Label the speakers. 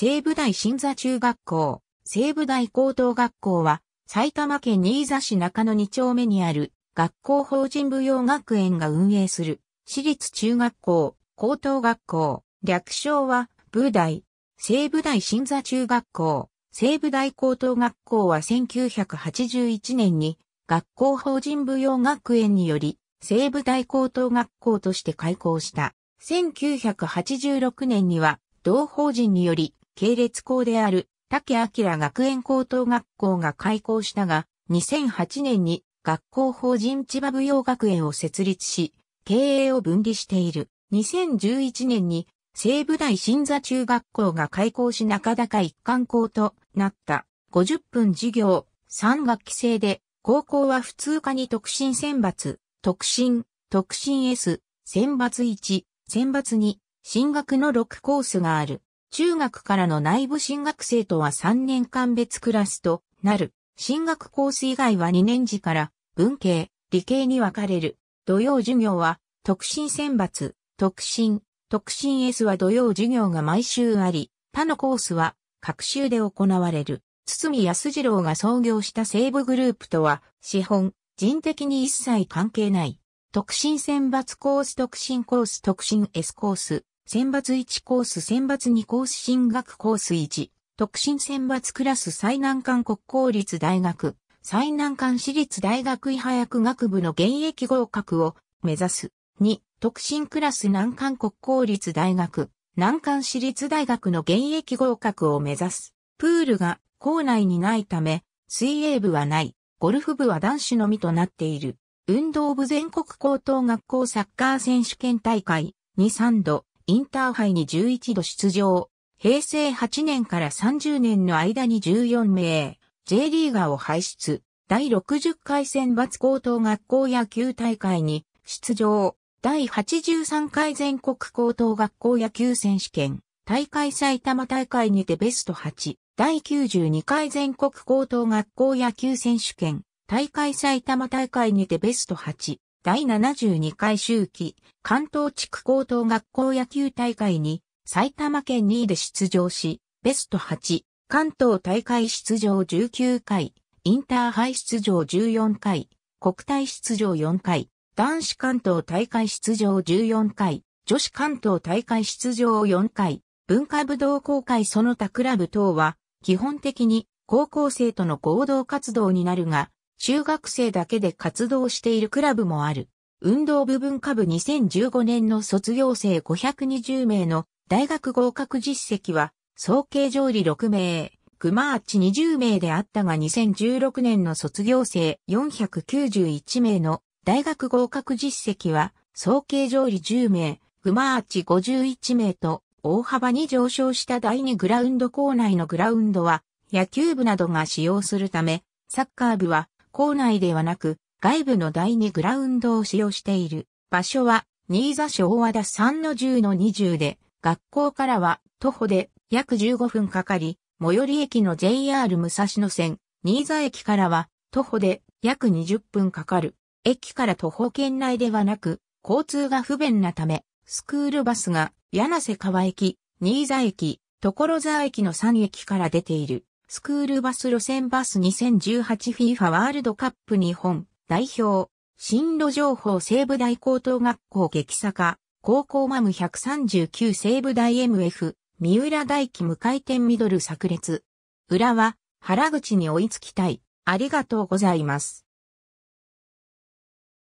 Speaker 1: 西武大新座中学校、西武大高等学校は、埼玉県新座市中野2丁目にある学校法人舞踊学園が運営する私立中学校、高等学校、略称は、武大、西武大新座中学校、西武大高等学校は1981年に学校法人舞踊学園により西武大高等学校として開校した。1986年には同法人により系列校である竹明学園高等学校が開校したが、2008年に学校法人千葉舞踊学園を設立し、経営を分離している。2011年に西武大新座中学校が開校し中高一貫校となった50分授業3学期制で高校は普通科に特進選抜、特進、特進 S、選抜1、選抜2、進学の6コースがある。中学からの内部進学生とは3年間別クラスとなる。進学コース以外は2年次から文系、理系に分かれる。土曜授業は特進選抜、特進、特進 S は土曜授業が毎週あり、他のコースは各週で行われる。堤康次郎が創業した西部グループとは資本、人的に一切関係ない。特進選抜コース、特進コース、特進 S コース、選抜1コース選抜2コース進学コース1、特進選抜クラス最難関国公立大学、最難関私立大学医派薬学部の現役合格を目指す。2、特進クラス難関国公立大学、難関私立大学の現役合格を目指す。プールが校内にないため、水泳部はない、ゴルフ部は男子のみとなっている。運動部全国高等学校サッカー選手権大会2、3度、インターハイに11度出場。平成8年から30年の間に14名、J リーガーを輩出。第60回選抜高等学校野球大会に出場。第83回全国高等学校野球選手権。大会埼玉大会にてベスト8。第92回全国高等学校野球選手権。大会埼玉大会にてベスト8。第72回周期、関東地区高等学校野球大会に埼玉県2位で出場し、ベスト8、関東大会出場19回、インターハイ出場14回、国体出場4回、男子関東大会出場14回、女子関東大会出場4回、文化武道公会その他クラブ等は、基本的に高校生との合同活動になるが、中学生だけで活動しているクラブもある。運動部文化部2015年の卒業生520名の大学合格実績は、総計上位6名、グマーチ20名であったが2016年の卒業生491名の大学合格実績は、総計上位10名、マあーチ51名と、大幅に上昇した第2グラウンド校内のグラウンドは、野球部などが使用するため、サッカー部は校内ではなく、外部の第2グラウンドを使用している。場所は、新座市大和田3の10の20で、学校からは徒歩で約15分かかり、最寄り駅の JR 武蔵野線、新座駅からは徒歩で約20分かかる。駅から徒歩圏内ではなく、交通が不便なため、スクールバスが柳瀬川駅、新座駅、所沢駅の3駅から出ている。スクールバス路線バス 2018FIFA ワールドカップ日本代表、進路情報西部大高等学校激坂、高校マム139西部大 MF、三浦大輝無回転ミドル炸裂。裏は、原口に追いつきたい。ありがとうございます。